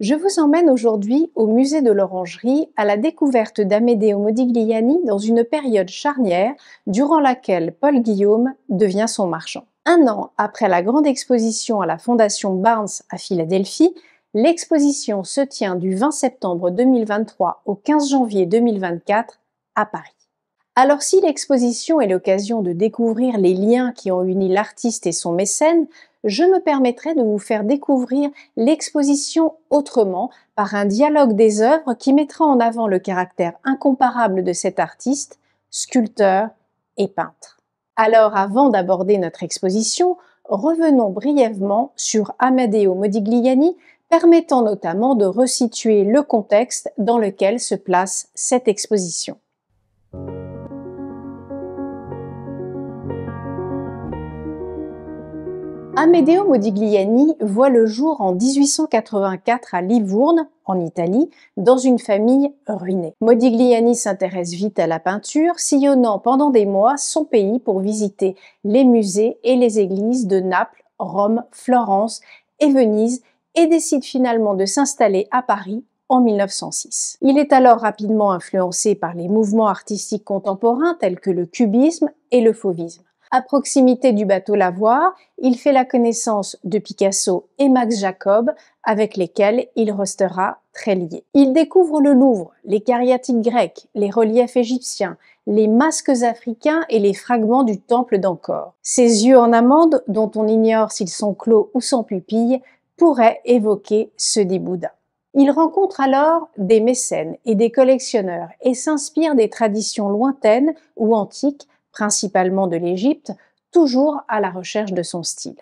Je vous emmène aujourd'hui au musée de l'Orangerie à la découverte d'Amedeo Modigliani dans une période charnière durant laquelle Paul Guillaume devient son marchand. Un an après la grande exposition à la Fondation Barnes à Philadelphie, l'exposition se tient du 20 septembre 2023 au 15 janvier 2024 à Paris. Alors si l'exposition est l'occasion de découvrir les liens qui ont uni l'artiste et son mécène, je me permettrai de vous faire découvrir l'exposition autrement par un dialogue des œuvres qui mettra en avant le caractère incomparable de cet artiste, sculpteur et peintre. Alors avant d'aborder notre exposition, revenons brièvement sur Amadeo Modigliani, permettant notamment de resituer le contexte dans lequel se place cette exposition. Amedeo Modigliani voit le jour en 1884 à Livourne, en Italie, dans une famille ruinée. Modigliani s'intéresse vite à la peinture, sillonnant pendant des mois son pays pour visiter les musées et les églises de Naples, Rome, Florence et Venise, et décide finalement de s'installer à Paris en 1906. Il est alors rapidement influencé par les mouvements artistiques contemporains tels que le cubisme et le fauvisme. À proximité du bateau Lavoir, il fait la connaissance de Picasso et Max Jacob, avec lesquels il restera très lié. Il découvre le Louvre, les cariatiques grecques, les reliefs égyptiens, les masques africains et les fragments du temple d'Angkor. Ses yeux en amande, dont on ignore s'ils sont clos ou sans pupille, pourraient évoquer ceux des Bouddhas. Il rencontre alors des mécènes et des collectionneurs et s'inspire des traditions lointaines ou antiques principalement de l'Égypte, toujours à la recherche de son style.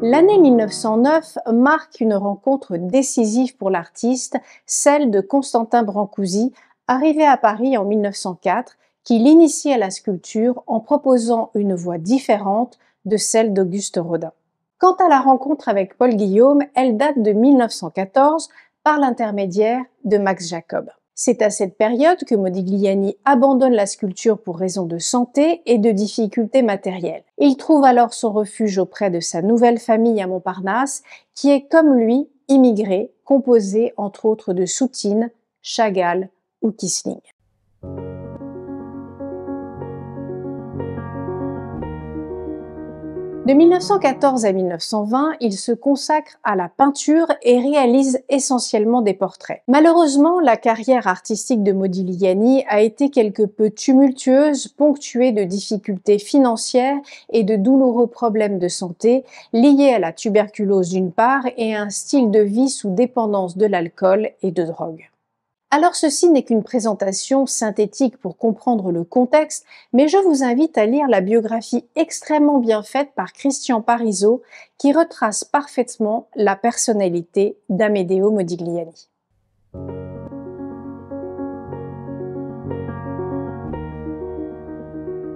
L'année 1909 marque une rencontre décisive pour l'artiste, celle de Constantin Brancusi, arrivé à Paris en 1904, qui l'initie à la sculpture en proposant une voie différente de celle d'Auguste Rodin. Quant à la rencontre avec Paul Guillaume, elle date de 1914 par l'intermédiaire de Max Jacob. C'est à cette période que Modigliani abandonne la sculpture pour raisons de santé et de difficultés matérielles. Il trouve alors son refuge auprès de sa nouvelle famille à Montparnasse, qui est comme lui immigrée, composée entre autres de Soutine, Chagall ou Kissling. De 1914 à 1920, il se consacre à la peinture et réalise essentiellement des portraits. Malheureusement, la carrière artistique de Modigliani a été quelque peu tumultueuse, ponctuée de difficultés financières et de douloureux problèmes de santé liés à la tuberculose d'une part et à un style de vie sous dépendance de l'alcool et de drogue. Alors ceci n'est qu'une présentation synthétique pour comprendre le contexte, mais je vous invite à lire la biographie extrêmement bien faite par Christian Parisot, qui retrace parfaitement la personnalité d'Amedeo Modigliani.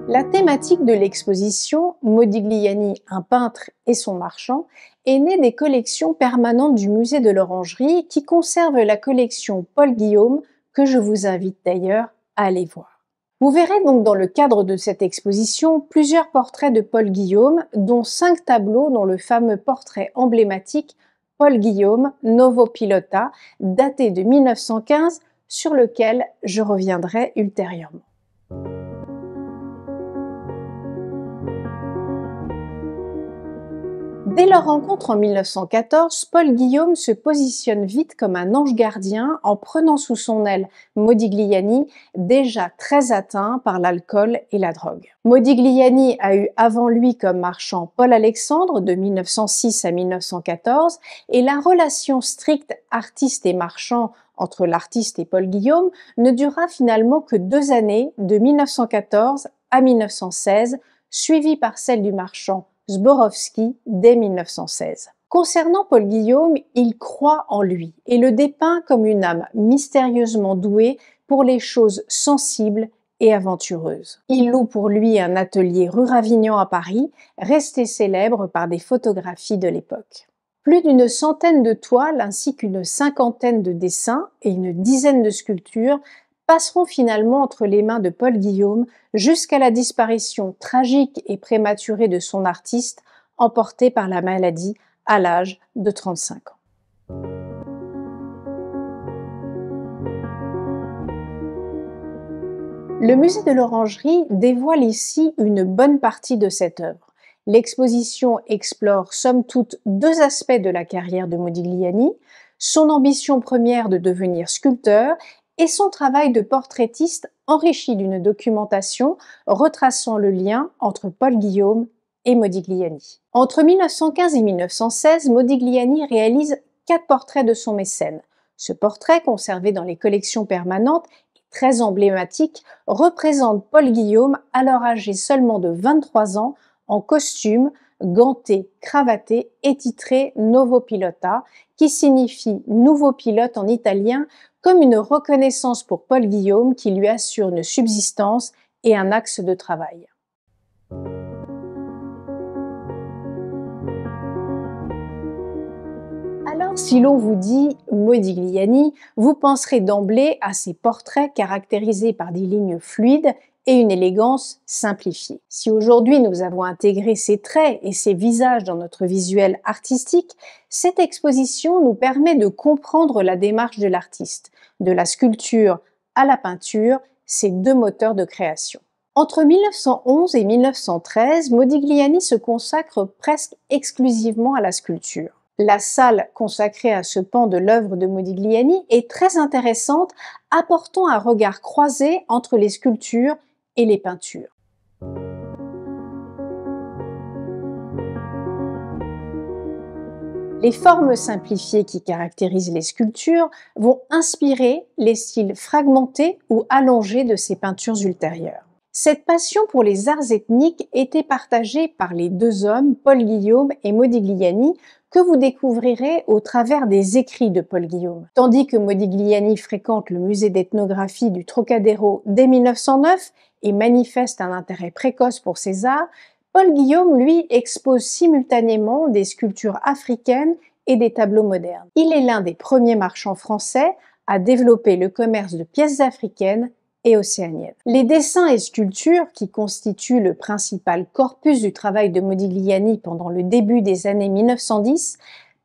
La thématique de l'exposition Modigliani, un peintre et son marchand est née des collections permanentes du musée de l'Orangerie qui conserve la collection Paul Guillaume que je vous invite d'ailleurs à aller voir. Vous verrez donc dans le cadre de cette exposition plusieurs portraits de Paul Guillaume, dont cinq tableaux dont le fameux portrait emblématique Paul Guillaume, Novo Pilota, daté de 1915, sur lequel je reviendrai ultérieurement. Dès leur rencontre en 1914, Paul Guillaume se positionne vite comme un ange gardien en prenant sous son aile Modigliani, déjà très atteint par l'alcool et la drogue. Modigliani a eu avant lui comme marchand Paul Alexandre de 1906 à 1914 et la relation stricte artiste et marchand entre l'artiste et Paul Guillaume ne dura finalement que deux années, de 1914 à 1916, suivie par celle du marchand Zborowski dès 1916. Concernant Paul Guillaume, il croit en lui et le dépeint comme une âme mystérieusement douée pour les choses sensibles et aventureuses. Il loue pour lui un atelier rue Ravignan à Paris, resté célèbre par des photographies de l'époque. Plus d'une centaine de toiles ainsi qu'une cinquantaine de dessins et une dizaine de sculptures passeront finalement entre les mains de Paul Guillaume jusqu'à la disparition tragique et prématurée de son artiste, emporté par la maladie à l'âge de 35 ans. Le musée de l'Orangerie dévoile ici une bonne partie de cette œuvre. L'exposition explore somme toute deux aspects de la carrière de Modigliani, son ambition première de devenir sculpteur et son travail de portraitiste enrichi d'une documentation retraçant le lien entre Paul Guillaume et Modigliani. Entre 1915 et 1916, Modigliani réalise quatre portraits de son mécène. Ce portrait, conservé dans les collections permanentes et très emblématique, représente Paul Guillaume, alors âgé seulement de 23 ans, en costume, ganté, cravaté et titré Novo Pilota, qui signifie nouveau pilote en italien, comme une reconnaissance pour Paul Guillaume qui lui assure une subsistance et un axe de travail. Alors, si l'on vous dit Modigliani, vous penserez d'emblée à ses portraits caractérisés par des lignes fluides et une élégance simplifiée. Si aujourd'hui nous avons intégré ces traits et ces visages dans notre visuel artistique, cette exposition nous permet de comprendre la démarche de l'artiste, de la sculpture à la peinture, ces deux moteurs de création. Entre 1911 et 1913, Modigliani se consacre presque exclusivement à la sculpture. La salle consacrée à ce pan de l'œuvre de Modigliani est très intéressante, apportant un regard croisé entre les sculptures et les peintures. Les formes simplifiées qui caractérisent les sculptures vont inspirer les styles fragmentés ou allongés de ces peintures ultérieures. Cette passion pour les arts ethniques était partagée par les deux hommes, Paul Guillaume et Modigliani, que vous découvrirez au travers des écrits de Paul Guillaume. Tandis que Modigliani fréquente le musée d'ethnographie du Trocadéro dès 1909, et manifeste un intérêt précoce pour arts, Paul Guillaume, lui, expose simultanément des sculptures africaines et des tableaux modernes. Il est l'un des premiers marchands français à développer le commerce de pièces africaines et océaniennes. Les dessins et sculptures qui constituent le principal corpus du travail de Modigliani pendant le début des années 1910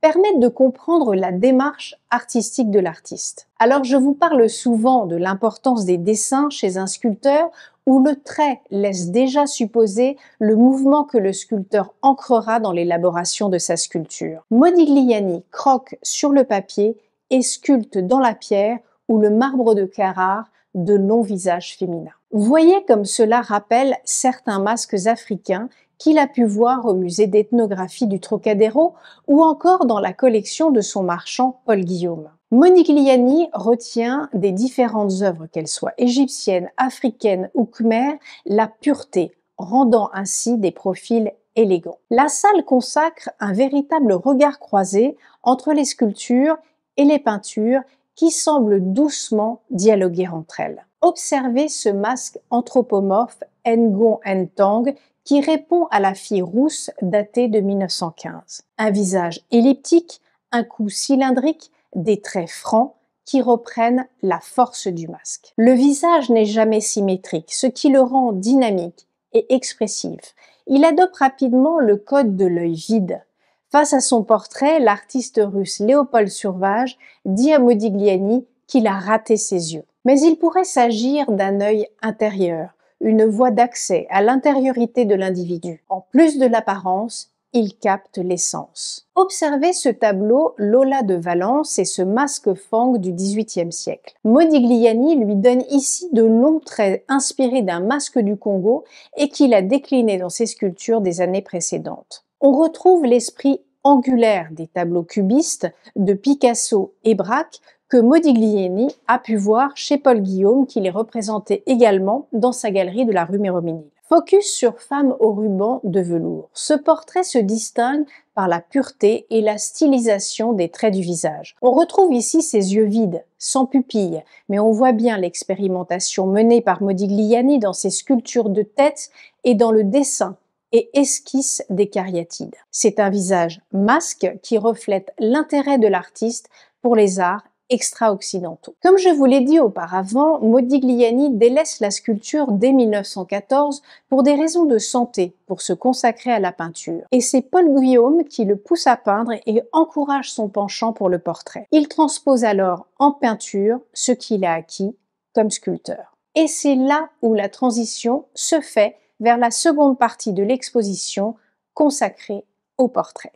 permettent de comprendre la démarche artistique de l'artiste. Alors je vous parle souvent de l'importance des dessins chez un sculpteur où le trait laisse déjà supposer le mouvement que le sculpteur ancrera dans l'élaboration de sa sculpture. Modigliani croque sur le papier et sculpte dans la pierre ou le marbre de Carrare de longs visages féminins. Voyez comme cela rappelle certains masques africains qu'il a pu voir au musée d'ethnographie du Trocadéro ou encore dans la collection de son marchand Paul Guillaume. Monique Liani retient des différentes œuvres, qu'elles soient égyptiennes, africaines ou khmères, la pureté, rendant ainsi des profils élégants. La salle consacre un véritable regard croisé entre les sculptures et les peintures qui semblent doucement dialoguer entre elles. Observez ce masque anthropomorphe Ngon Ntang qui répond à la fille rousse datée de 1915. Un visage elliptique, un cou cylindrique, des traits francs qui reprennent la force du masque. Le visage n'est jamais symétrique, ce qui le rend dynamique et expressif. Il adopte rapidement le code de l'œil vide. Face à son portrait, l'artiste russe Léopold Survage dit à Modigliani qu'il a raté ses yeux. Mais il pourrait s'agir d'un œil intérieur, une voie d'accès à l'intériorité de l'individu. En plus de l'apparence, il capte l'essence. Observez ce tableau Lola de Valence et ce masque fang du XVIIIe siècle. Modigliani lui donne ici de longs traits inspirés d'un masque du Congo et qu'il a décliné dans ses sculptures des années précédentes. On retrouve l'esprit angulaire des tableaux cubistes de Picasso et Braque que Modigliani a pu voir chez Paul Guillaume, qui les représentait également dans sa galerie de la rue Méromini. Focus sur Femme au ruban de velours. Ce portrait se distingue par la pureté et la stylisation des traits du visage. On retrouve ici ses yeux vides, sans pupille, mais on voit bien l'expérimentation menée par Modigliani dans ses sculptures de tête et dans le dessin et esquisse des cariatides. C'est un visage masque qui reflète l'intérêt de l'artiste pour les arts extra-occidentaux. Comme je vous l'ai dit auparavant, Modigliani délaisse la sculpture dès 1914 pour des raisons de santé, pour se consacrer à la peinture. Et c'est Paul Guillaume qui le pousse à peindre et encourage son penchant pour le portrait. Il transpose alors en peinture ce qu'il a acquis comme sculpteur. Et c'est là où la transition se fait vers la seconde partie de l'exposition consacrée au portrait.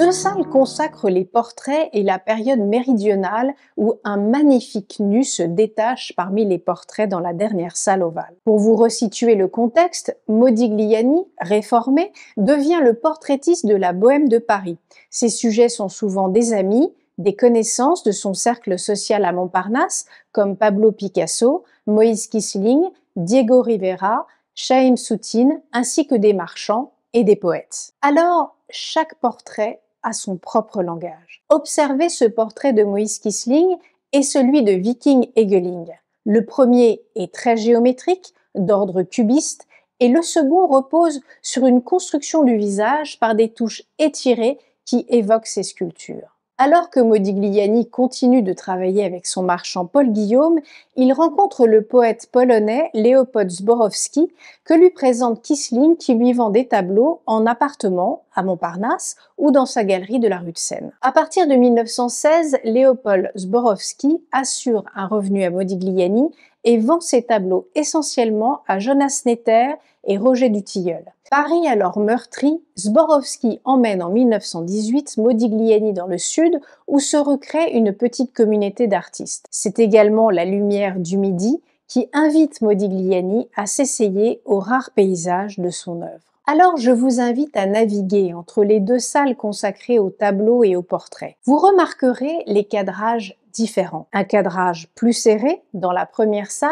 deux salles consacrent les portraits et la période méridionale où un magnifique nu se détache parmi les portraits dans la dernière salle ovale. Pour vous resituer le contexte, Modigliani, réformé, devient le portraitiste de la Bohème de Paris. Ses sujets sont souvent des amis, des connaissances de son cercle social à Montparnasse, comme Pablo Picasso, Moïse Kisling, Diego Rivera, Chaim Soutine, ainsi que des marchands et des poètes. Alors, chaque portrait à son propre langage. Observez ce portrait de Moïse Kisling et celui de Viking Egeling. Le premier est très géométrique, d'ordre cubiste, et le second repose sur une construction du visage par des touches étirées qui évoquent ses sculptures. Alors que Modigliani continue de travailler avec son marchand Paul Guillaume, il rencontre le poète polonais Léopold Zborowski, que lui présente Kisling qui lui vend des tableaux en appartement à Montparnasse ou dans sa galerie de la rue de Seine. À partir de 1916, Léopold Zborowski assure un revenu à Modigliani et vend ses tableaux essentiellement à Jonas Netter et Roger Dutilleul. Paris alors meurtri, Zborowski emmène en 1918 Modigliani dans le sud où se recrée une petite communauté d'artistes. C'est également la lumière du midi qui invite Modigliani à s'essayer aux rares paysages de son œuvre. Alors je vous invite à naviguer entre les deux salles consacrées aux tableaux et aux portraits. Vous remarquerez les cadrages différents. Un cadrage plus serré dans la première salle,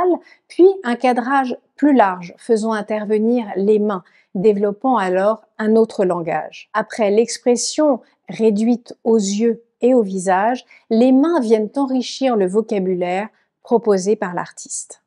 puis un cadrage plus large, faisant intervenir les mains, développant alors un autre langage. Après l'expression réduite aux yeux et au visage, les mains viennent enrichir le vocabulaire proposé par l'artiste.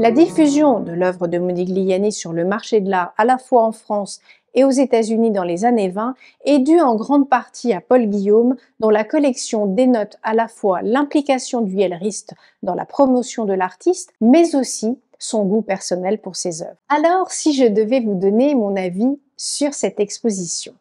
La diffusion de l'œuvre de Modigliani sur le marché de l'art, à la fois en France et aux États-Unis dans les années 20 est due en grande partie à Paul Guillaume, dont la collection dénote à la fois l'implication du hieleriste dans la promotion de l'artiste, mais aussi son goût personnel pour ses œuvres. Alors, si je devais vous donner mon avis sur cette exposition.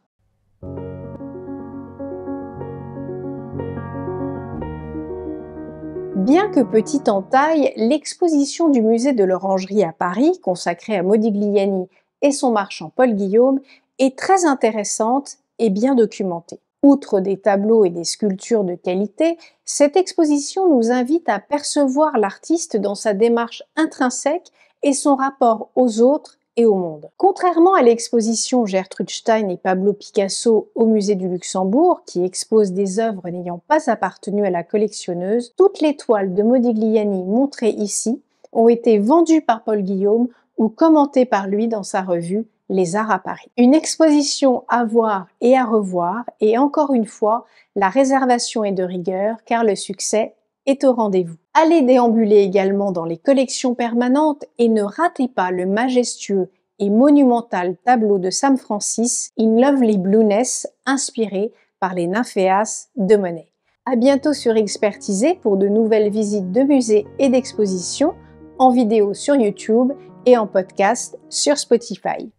Bien que petite en taille, l'exposition du musée de l'Orangerie à Paris, consacrée à Modigliani et son marchand Paul Guillaume est très intéressante et bien documentée. Outre des tableaux et des sculptures de qualité, cette exposition nous invite à percevoir l'artiste dans sa démarche intrinsèque et son rapport aux autres et au monde. Contrairement à l'exposition Gertrude Stein et Pablo Picasso au musée du Luxembourg, qui expose des œuvres n'ayant pas appartenu à la collectionneuse, toutes les toiles de Modigliani montrées ici ont été vendues par Paul Guillaume ou commenté par lui dans sa revue Les Arts à Paris. Une exposition à voir et à revoir, et encore une fois, la réservation est de rigueur car le succès est au rendez-vous. Allez déambuler également dans les collections permanentes et ne ratez pas le majestueux et monumental tableau de Sam Francis, In Lovely Blueness, inspiré par les nymphéas de Monet. A bientôt sur Expertisé pour de nouvelles visites de musées et d'expositions en vidéo sur YouTube et en podcast sur Spotify.